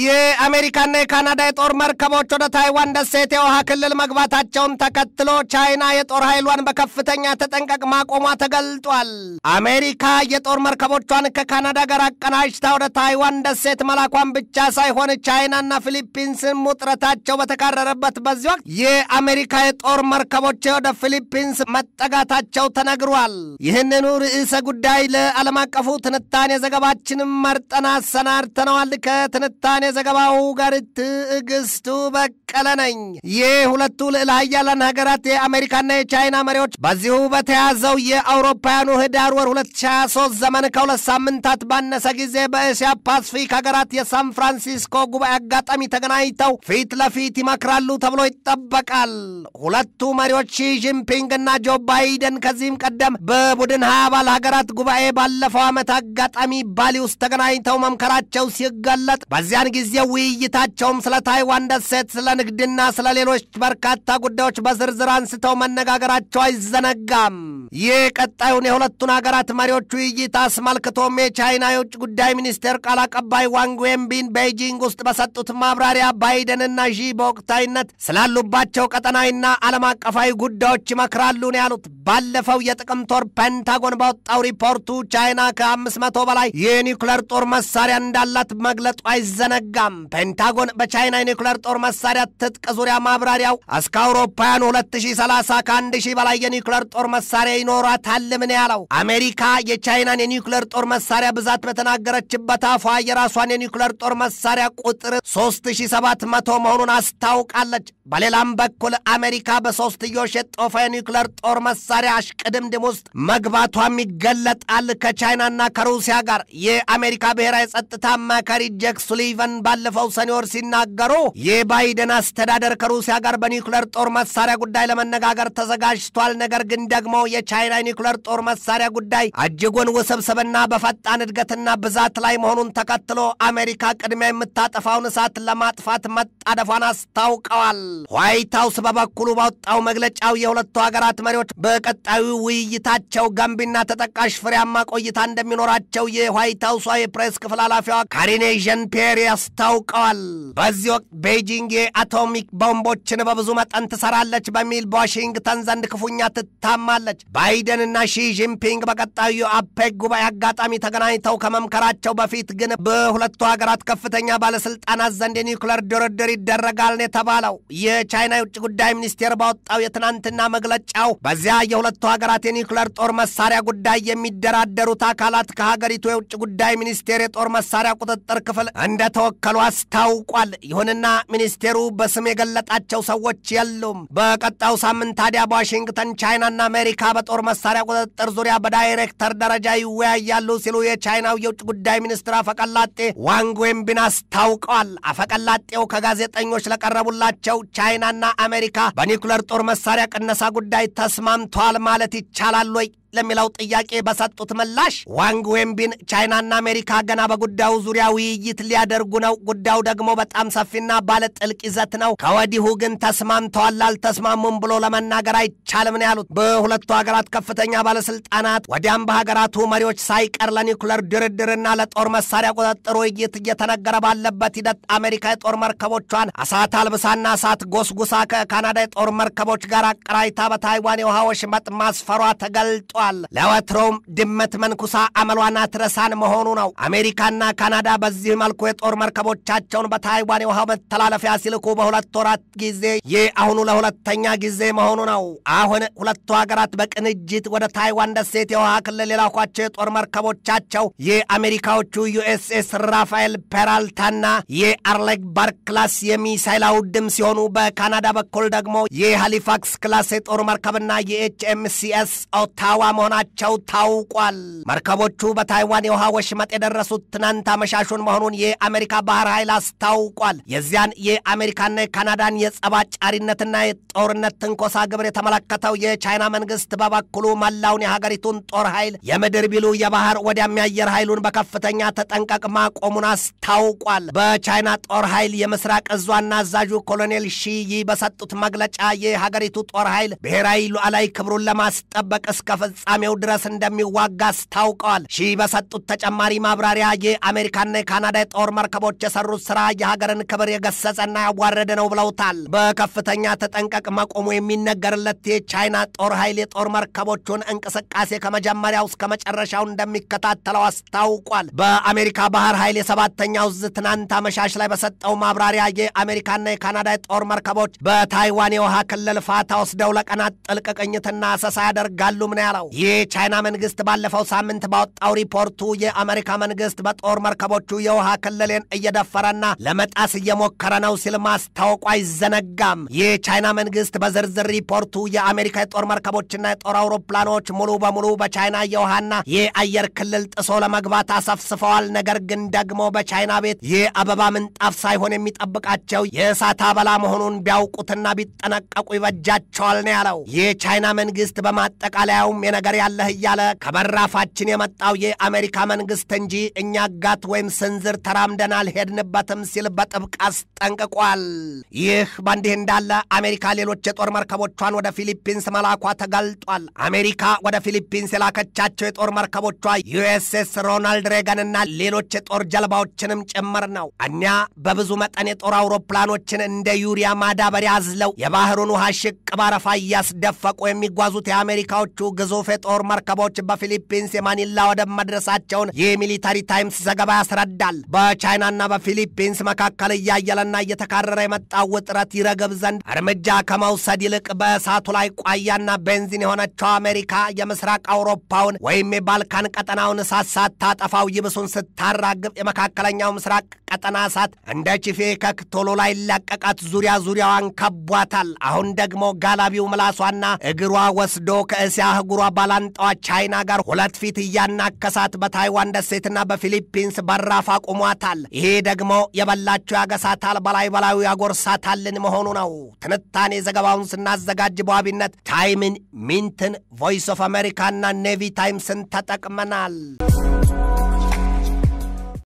የአሜሪካና የካናዳ የጦር መርከቦች ወደ ታይዋን ደሴት የውሃ ክልል መግባታቸውን ተከትሎ ቻይና የጦር ኃይሏን በከፍተኛ ተጠንቀቅ ማቆሟ ተገልጧል። አሜሪካ የጦር መርከቦቿን ከካናዳ ጋር አቀናጅታ ወደ ታይዋን ደሴት መላኳን ብቻ ሳይሆን ቻይናና ፊሊፒንስን ውጥረታቸው በተካረረበት በዚህ ወቅት የአሜሪካ የጦር መርከቦች ወደ ፊሊፒንስ መጠጋታቸው ተነግሯል። ይህንኑ ርዕሰ ጉዳይ ለዓለም አቀፉ ትንታኔ ዘገባችንም መርጠን አሰናድተነዋል። ከትንታኔ የዘገባው ጋር ትዕግስቱ በቀለ ነኝ። ይህ ሁለቱ ልዕለ ሀያላን ሀገራት የአሜሪካና የቻይና መሪዎች በዚሁ በተያዘው የአውሮፓውያኑ ህዳር ወር 2023 ዘመን ከሁለት ሳምንታት ባነሰ ጊዜ በእስያ ፓስፊክ ሀገራት የሳን ፍራንሲስኮ ጉባኤ አጋጣሚ ተገናኝተው ፊት ለፊት ይመክራሉ ተብሎ ይጠበቃል። ሁለቱ መሪዎች ሺ ጂንፒንግ እና ጆ ባይደን ከዚህም ቀደም በቡድን ሀያ አባል ሀገራት ጉባኤ ባለፈው ዓመት አጋጣሚ ባሊ ውስጥ ተገናኝተው መምከራቸው ሲገለጥ በዚያን ጊዜ ውይይታቸውም ስለ ታይዋን ደሴት፣ ስለ ንግድና ስለ ሌሎች በርካታ ጉዳዮች በዝርዝር አንስተው መነጋገራቸው አይዘነጋም። ይህ ቀጣዩን የሁለቱን አገራት መሪዎች ውይይት አስመልክቶም የቻይና የውጭ ጉዳይ ሚኒስቴር ቃል አቀባይ ዋንግ ዌንቢን ቤይጂንግ ውስጥ በሰጡት ማብራሪያ ባይደንና ዢ በወቅታዊነት ስላሉባቸው ቀጠናዊና ዓለም አቀፋዊ ጉዳዮች ይመክራሉ ነው ያሉት። ባለፈው የጥቅምት ወር ፔንታጎን ባወጣው ሪፖርቱ ቻይና ከ500 በላይ የኒውክለር ጦር መሳሪያ እንዳላት መግለጡ አይዘነጋም። ፔንታጎን በቻይና የኒውክለር ጦር መሳሪያ ትጥቅ ዙሪያ ማብራሪያው እስከ አውሮፓውያኑ 2030 ከ1000 በላይ የኒውክለር ጦር መሳሪያ ይኖራታል ምን ያለው አሜሪካ የቻይናን የኒውክለር ጦር መሳሪያ ብዛት በተናገረችበት አፏ የራሷን የኒውክለር ጦር መሳሪያ ቁጥር 3700 መሆኑን አስታውቃለች። በሌላም በኩል አሜሪካ በሶስትዮሽ የጦፈ የኒውክለር ጦር መሳሪያ አሽቅድምድም ውስጥ መግባቷም ይገለጣል። ከቻይናና ከሩሲያ ጋር የአሜሪካ ብሔራዊ ጸጥታ አማካሪ ጄክ ሱሊቨን ባለፈው ሰኔ ወር ሲናገሩ የባይደን አስተዳደር ከሩሲያ ጋር በኒውክለር ጦር መሳሪያ ጉዳይ ለመነጋገር ተዘጋጅቷል፣ ነገር ግን ደግሞ የቻይና ኒውክለር ጦር መሳሪያ ጉዳይ እጅጉን ውስብስብና በፈጣን እድገትና ብዛት ላይ መሆኑን ተከትሎ አሜሪካ ቅድሚያ የምታጠፋውን እሳት ለማጥፋት መጣደፏን አስታውቀዋል። ዋይት ሀውስ በበኩሉ ባወጣው መግለጫው የሁለቱ ሀገራት መሪዎች በቀጣዩ ውይይታቸው ገንቢና ተጠቃሽ ፍሬያማ ቆይታ እንደሚኖራቸው የዋይት ሀውሷ የፕሬስ ክፍል ኃላፊዋ ካሪኔ ዣን ፒየር አስታውቀዋል። በዚህ ወቅት ቤጂንግ የአቶሚክ ቦምቦችን በብዙ መጠን ትሰራለች በሚል በዋሽንግተን ዘንድ ክፉኛ ትታማለች። ባይደንና ሺ ጂንፒንግ በቀጣዩ የአፔክ ጉባኤ አጋጣሚ ተገናኝተው ከመምከራቸው በፊት ግን በሁለቱ ሀገራት ከፍተኛ ባለስልጣናት ዘንድ የኒውክለር ድርድር ይደረጋል ነው የተባለው። የቻይና የውጭ ጉዳይ ሚኒስቴር ባወጣው የትናንትና መግለጫው በዚያ የሁለቱ ሀገራት የኒውክለር ጦር መሳሪያ ጉዳይ የሚደራደሩት አካላት ከሀገሪቱ የውጭ ጉዳይ ሚኒስቴር የጦር መሳሪያ ቁጥጥር ክፍል እንደተወከሉ አስታውቋል። ይሁንና ሚኒስቴሩ በስም የገለጣቸው ሰዎች የሉም። በቀጣዩ ሳምንት ታዲያ በዋሽንግተን ቻይናና አሜሪካ በጦር መሳሪያ ቁጥጥር ዙሪያ በዳይሬክተር ደረጃ ይወያያሉ ሲሉ የቻይናው የውጭ ጉዳይ ሚኒስትር አፈቀላጤ ዋንግ ዌንቢን አስታውቀዋል። አፈቀላጤው ከጋዜጠኞች ለቀረቡላቸው ቻይናና አሜሪካ በኒኩለር ጦር መሳሪያ ቅነሳ ጉዳይ ተስማምተዋል ማለት ይቻላል ወይ ለሚለው ጥያቄ በሰጡት ምላሽ ዋንግ ዌንቢን ቻይናና አሜሪካ ገና በጉዳዩ ዙሪያ ውይይት ሊያደርጉ ነው። ጉዳዩ ደግሞ በጣም ሰፊና ባለ ጥልቅ ይዘት ነው። ከወዲሁ ግን ተስማምተዋል፣ አልተስማሙም ብሎ ለመናገር አይቻልም ነው ያሉት። በሁለቱ ሀገራት ከፍተኛ ባለስልጣናት ወዲያም በሀገራቱ መሪዎች ሳይቀር ለኒኩለር ድርድርና ለጦር መሳሪያ ቁጥጥር ውይይት እየተነገረ ባለበት ሂደት አሜሪካ የጦር መርከቦቿን እሳት አልብሳና እሳት ጎስጉሳ ከካናዳ የጦር መርከቦች ጋር አቀራይታ በታይዋን የውሃ ወሽመጥ ማስፈሯ ተገልጧል። ገልጸዋል። ለወትሮውም ድመት መንኩሳ አመሏና ትረሳን መሆኑ ነው። አሜሪካና ካናዳ በዚህ መልኩ የጦር መርከቦቻቸውን በታይዋን የውሃ መተላለፊያ ሲልኩ በሁለት ወራት ጊዜ ይህ አሁኑ ለሁለተኛ ጊዜ መሆኑ ነው። አሁን ሁለቱ ሀገራት በቅንጅት ወደ ታይዋን ደሴት የውሃ ክልል የላኳቸው የጦር መርከቦቻቸው የአሜሪካዎቹ ዩኤስኤስ ራፋኤል ፔራልታና የአርሌክ ባር ክላስ የሚሳይል አውድም ሲሆኑ በካናዳ በኩል ደግሞ የሃሊፋክስ ክላስ የጦር መርከብና የኤችኤምሲኤስ ኦታዋ መሆናቸው ታውቋል። መርከቦቹ በታይዋን የውሃ ወሽመጥ የደረሱት ትናንት አመሻሹን መሆኑን የአሜሪካ ባህር ኃይል አስታውቋል። የዚያን የአሜሪካና የካናዳን የጸባ ጫሪነትና የጦርነት ትንኮሳ ግብር የተመለከተው የቻይና መንግስት በበኩሉ መላውን የሀገሪቱን ጦር ኃይል የምድር ቢሉ የባህር ወዲያም የአየር ኃይሉን በከፍተኛ ተጠንቀቅ ማቆሙን አስታውቋል። በቻይና ጦር ኃይል የምስራቅ እዝ ዋና አዛዡ ኮሎኔል ሺይ በሰጡት መግለጫ የሀገሪቱ ጦር ኃይል ብሔራዊ ሉዓላዊ ክብሩን ለማስጠበቅ እስከ ፍጻሜው ድረስ እንደሚዋጋ አስታውቀዋል። ሺህ በሰጡት ተጨማሪ ማብራሪያ የአሜሪካና የካናዳ የጦር መርከቦች የሰሩት ስራ የሀገርን ክብር የገሰጸና ያዋረደ ነው ብለውታል። በከፍተኛ ተጠንቀቅ መቆሙ የሚነገርለት የቻይና ጦር ኃይል የጦር መርከቦቹን እንቅስቃሴ ከመጀመሪያው እስከ መጨረሻው እንደሚከታተለው አስታውቋል። በአሜሪካ ባህር ኃይል የሰባተኛው እዝ ትናንት አመሻሽ ላይ በሰጠው ማብራሪያ የአሜሪካና የካናዳ የጦር መርከቦች በታይዋን የውሃ ክልል ፋታ ወስደው ለቀናት ጥልቅ ቅኝትና አሰሳ ያደርጋሉ ምን ያለው የቻይና መንግስት ባለፈው ሳምንት ባወጣው ሪፖርቱ የአሜሪካ መንግስት በጦር መርከቦቹ የውሃ ክልልን እየደፈረና ለመጣስ እየሞከረ ነው ሲል ማስታወቁ አይዘነጋም። የቻይና መንግስት በዝርዝር ሪፖርቱ የአሜሪካ የጦር መርከቦችና የጦር አውሮፕላኖች ሙሉ በሙሉ በቻይና የውሃና የአየር ክልል ጥሶ ለመግባት አሰፍስፈዋል። ነገር ግን ደግሞ በቻይና ቤት የአበባ ምንጣፍ ሳይሆን የሚጠብቃቸው የእሳት አበላ መሆኑን ቢያውቁትና ቢጠነቀቁ ይበጃቸዋል ነው ያለው። የቻይና መንግስት በማጠቃለያውም የነ ነገር ያለህ እያለ ከበራፋችን የመጣው የአሜሪካ መንግሥት እንጂ እኛ ጋት ወይም ስንዝር ተራምደን አልሄድንበትም ሲል በጥብቅ አስጠንቅቋል። ይህ በእንዲህ እንዳለ አሜሪካ ሌሎች የጦር መርከቦቿን ወደ ፊሊፒንስ መላኳ ተገልጧል። አሜሪካ ወደ ፊሊፒንስ የላከቻቸው የጦር መርከቦቿ ዩኤስኤስ ሮናልድ ሬገንና ሌሎች የጦር ጀልባዎችንም ጭምር ነው። እኛ በብዙ መጠን የጦር አውሮፕላኖችን እንደ ዩሪያ ማዳበሪያ አዝለው የባህሩን ውሃ ሽቅ ባረፋ እያስደፈቁ የሚጓዙት የአሜሪካዎቹ ግዙፍ ግዙፍ የጦር መርከቦች በፊሊፒንስ የማኒላ ወደብ መድረሳቸውን የሚሊታሪ ታይምስ ዘገባ ያስረዳል። በቻይናና በፊሊፒንስ መካከል እያየለና እየተካረረ የመጣው ውጥረት ይረግብ ዘንድ እርምጃ ከመውሰድ ይልቅ በእሳቱ ላይ ቋያና ቤንዚን የሆነችው አሜሪካ የምስራቅ አውሮፓውን ወይም የባልካን ቀጠናውን እሳት ሳታጠፋው ይብሱን ስታራግብ የመካከለኛው ምስራቅ ቀጠና እሳት እንደ ችፌ ከክቶሎ ላይ ላቀቃት ዙሪያ ዙሪያዋን ከቧታል። አሁን ደግሞ ጋላቢው ምላሷና እግሯ ወስዶ ከእስያ አህጉሯ ባላንጣዋ ቻይና ጋር ሁለት ፊት እያናከሳት በታይዋን ደሴትና በፊሊፒንስ በራፍ አቁሟታል። ይሄ ደግሞ የበላቸው ያገሳታል፣ በላይ በላዩ ያጎርሳታልን መሆኑ ነው። ትንታኔ ዘገባውን ስናዘጋጅ በዋቢነት ታይምን፣ ሚንትን፣ ቮይስ ኦፍ አሜሪካና ኔቪ ታይምስን ተጠቅመናል።